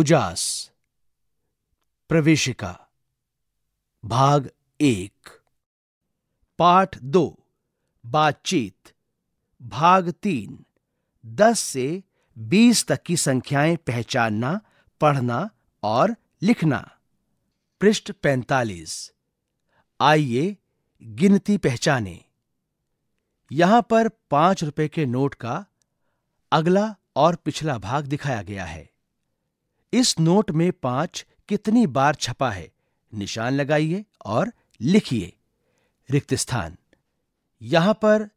उजास प्रवेशिका भाग एक पाठ दो बातचीत भाग तीन दस से बीस तक की संख्याएं पहचानना पढ़ना और लिखना पृष्ठ पैंतालीस आइए गिनती पहचाने यहां पर पांच रुपए के नोट का अगला और पिछला भाग दिखाया गया है इस नोट में पांच कितनी बार छपा है निशान लगाइए और लिखिए रिक्त स्थान यहां पर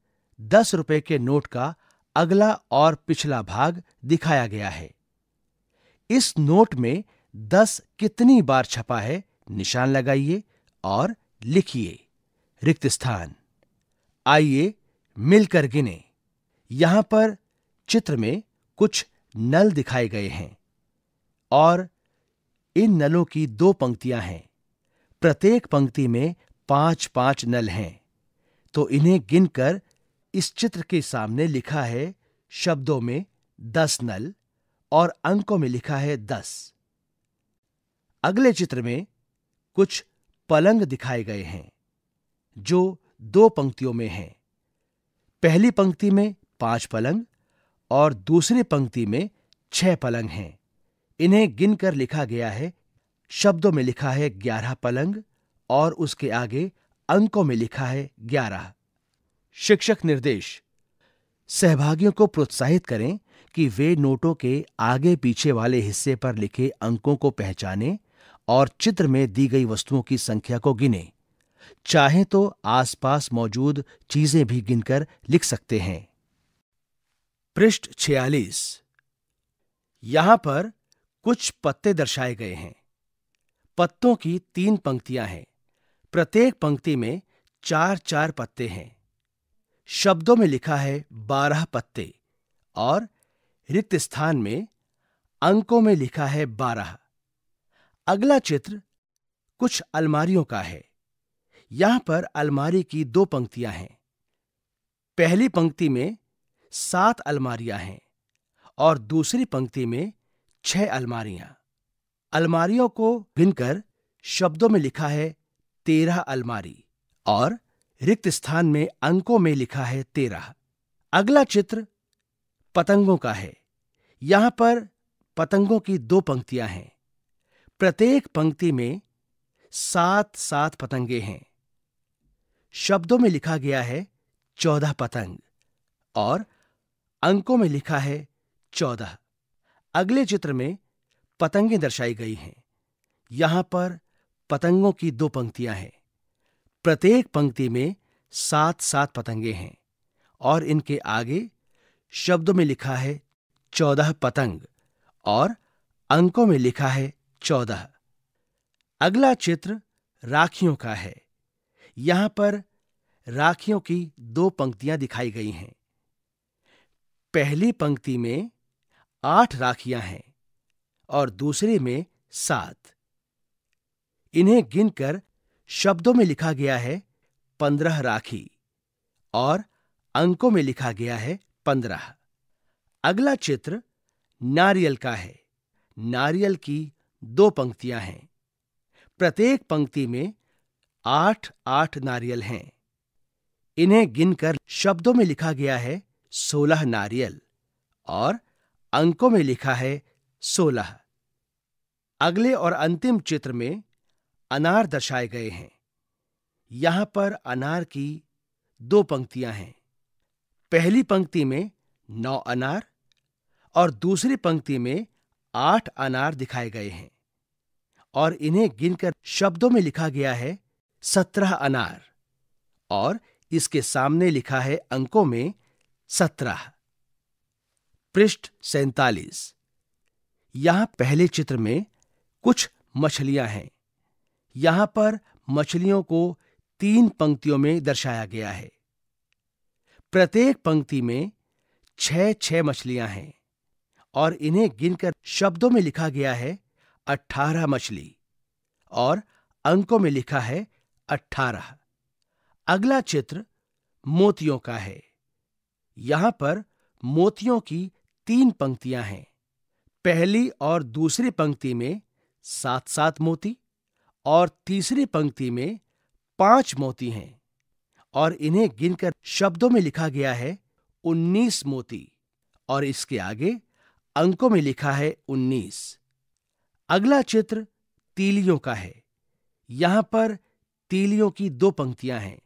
दस रुपए के नोट का अगला और पिछला भाग दिखाया गया है इस नोट में दस कितनी बार छपा है निशान लगाइए और लिखिए रिक्त स्थान आइए मिलकर गिने यहां पर चित्र में कुछ नल दिखाए गए हैं और इन नलों की दो पंक्तियां हैं प्रत्येक पंक्ति में पांच पांच नल हैं तो इन्हें गिनकर इस चित्र के सामने लिखा है शब्दों में दस नल और अंकों में लिखा है दस अगले चित्र में कुछ पलंग दिखाए गए हैं जो दो पंक्तियों में हैं पहली पंक्ति में पांच पलंग और दूसरी पंक्ति में छह पलंग हैं इन्हें गिनकर लिखा गया है शब्दों में लिखा है ग्यारह पलंग और उसके आगे अंकों में लिखा है ग्यारह शिक्षक निर्देश सहभागियों को प्रोत्साहित करें कि वे नोटों के आगे पीछे वाले हिस्से पर लिखे अंकों को पहचानें और चित्र में दी गई वस्तुओं की संख्या को गिनें चाहे तो आसपास मौजूद चीजें भी गिनकर लिख सकते हैं पृष्ठ 46 यहां पर कुछ पत्ते दर्शाए गए हैं पत्तों की तीन पंक्तियां हैं प्रत्येक पंक्ति में चार चार पत्ते हैं शब्दों में लिखा है बारह पत्ते और रिक्त स्थान में अंकों में लिखा है बारह अगला चित्र कुछ अलमारियों का है यहां पर अलमारी की दो पंक्तियां हैं पहली पंक्ति में सात अलमारियां हैं और दूसरी पंक्ति में छह अलमारियां अलमारियों को गिनकर शब्दों में लिखा है तेरह अलमारी और रिक्त स्थान में अंकों में लिखा है तेरह अगला चित्र पतंगों का है यहां पर पतंगों की दो पंक्तियां हैं प्रत्येक पंक्ति में सात सात पतंगे हैं शब्दों में लिखा गया है चौदह पतंग और अंकों में लिखा है चौदह अगले चित्र में पतंगें दर्शाई गई हैं यहां पर पतंगों की दो पंक्तियां हैं प्रत्येक पंक्ति में सात सात पतंगे हैं और इनके आगे शब्दों में लिखा है चौदह पतंग और अंकों में लिखा है चौदह अगला चित्र राखियों का है यहां पर राखियों की दो पंक्तियां दिखाई गई हैं पहली पंक्ति में आठ राखियां हैं और दूसरे में सात इन्हें गिनकर शब्दों में लिखा गया है पंद्रह राखी और अंकों में लिखा गया है पंद्रह अगला चित्र नारियल का है नारियल की दो पंक्तियां हैं प्रत्येक पंक्ति में आठ आठ नारियल हैं इन्हें गिनकर शब्दों में लिखा गया है सोलह नारियल और अंकों में लिखा है सोलह अगले और अंतिम चित्र में अनार दर्शाए गए हैं यहां पर अनार की दो पंक्तियां हैं पहली पंक्ति में नौ अनार और दूसरी पंक्ति में आठ अनार दिखाए गए हैं और इन्हें गिनकर शब्दों में लिखा गया है सत्रह अनार और इसके सामने लिखा है अंकों में सत्रह पृष्ठ सैतालीस यहां पहले चित्र में कुछ मछलियां हैं यहां पर मछलियों को तीन पंक्तियों में दर्शाया गया है प्रत्येक पंक्ति में छह छह मछलियां हैं और इन्हें गिनकर शब्दों में लिखा गया है अठारह मछली और अंकों में लिखा है अठारह अगला चित्र मोतियों का है यहां पर मोतियों की तीन पंक्तियां हैं पहली और दूसरी पंक्ति में सात सात मोती और तीसरी पंक्ति में पांच मोती हैं और इन्हें गिनकर शब्दों में लिखा गया है उन्नीस मोती और इसके आगे अंकों में लिखा है उन्नीस अगला चित्र तीलियों का है यहां पर तीलियों की दो पंक्तियां हैं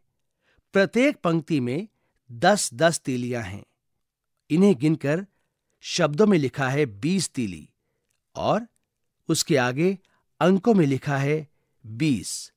प्रत्येक पंक्ति में दस दस तीलियां हैं इन्हें गिनकर शब्दों में लिखा है बीस तीली और उसके आगे अंकों में लिखा है बीस